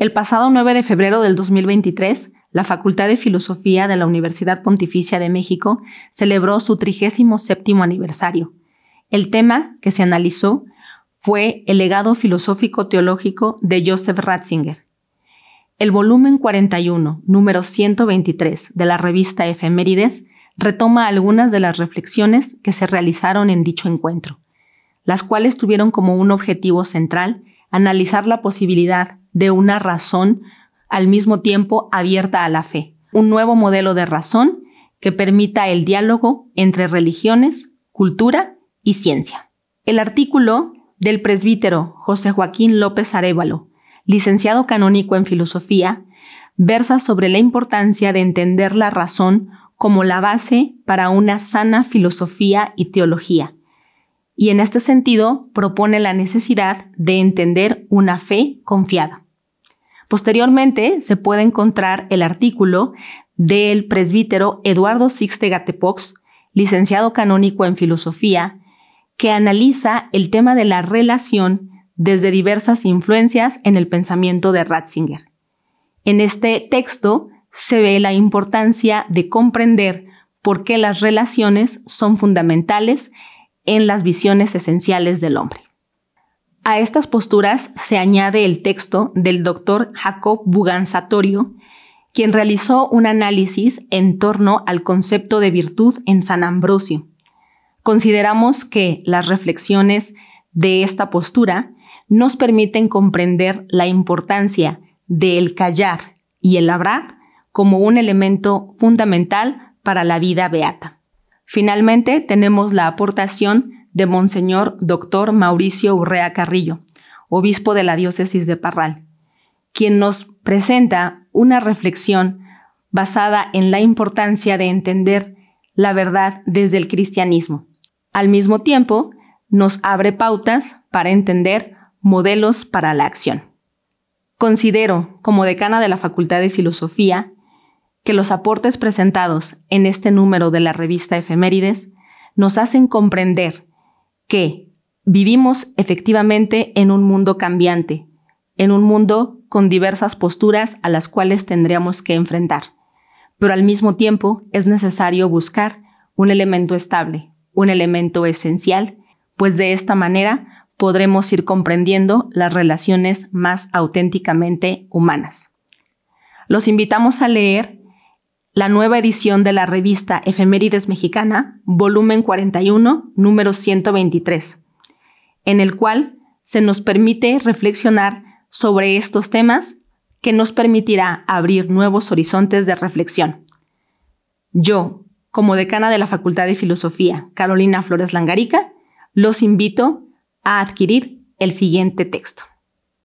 El pasado 9 de febrero del 2023, la Facultad de Filosofía de la Universidad Pontificia de México celebró su 37 aniversario. El tema que se analizó fue el legado filosófico teológico de Joseph Ratzinger. El volumen 41, número 123 de la revista Efemérides, retoma algunas de las reflexiones que se realizaron en dicho encuentro, las cuales tuvieron como un objetivo central analizar la posibilidad de una razón al mismo tiempo abierta a la fe, un nuevo modelo de razón que permita el diálogo entre religiones, cultura y ciencia. El artículo del presbítero José Joaquín López Arevalo, licenciado canónico en filosofía, versa sobre la importancia de entender la razón como la base para una sana filosofía y teología, y en este sentido propone la necesidad de entender una fe confiada. Posteriormente se puede encontrar el artículo del presbítero Eduardo Sixte Gatepox, licenciado canónico en filosofía, que analiza el tema de la relación desde diversas influencias en el pensamiento de Ratzinger. En este texto se ve la importancia de comprender por qué las relaciones son fundamentales en las visiones esenciales del hombre. A estas posturas se añade el texto del doctor Jacob Bugansatorio, quien realizó un análisis en torno al concepto de virtud en San Ambrosio. Consideramos que las reflexiones de esta postura nos permiten comprender la importancia del callar y el labrar como un elemento fundamental para la vida beata. Finalmente, tenemos la aportación de Monseñor Dr. Mauricio Urrea Carrillo, obispo de la diócesis de Parral, quien nos presenta una reflexión basada en la importancia de entender la verdad desde el cristianismo. Al mismo tiempo, nos abre pautas para entender modelos para la acción. Considero, como decana de la Facultad de Filosofía, que los aportes presentados en este número de la revista Efemérides nos hacen comprender que vivimos efectivamente en un mundo cambiante, en un mundo con diversas posturas a las cuales tendríamos que enfrentar. Pero al mismo tiempo es necesario buscar un elemento estable, un elemento esencial, pues de esta manera podremos ir comprendiendo las relaciones más auténticamente humanas. Los invitamos a leer la nueva edición de la revista Efemérides Mexicana, volumen 41, número 123, en el cual se nos permite reflexionar sobre estos temas que nos permitirá abrir nuevos horizontes de reflexión. Yo, como decana de la Facultad de Filosofía, Carolina Flores Langarica, los invito a adquirir el siguiente texto.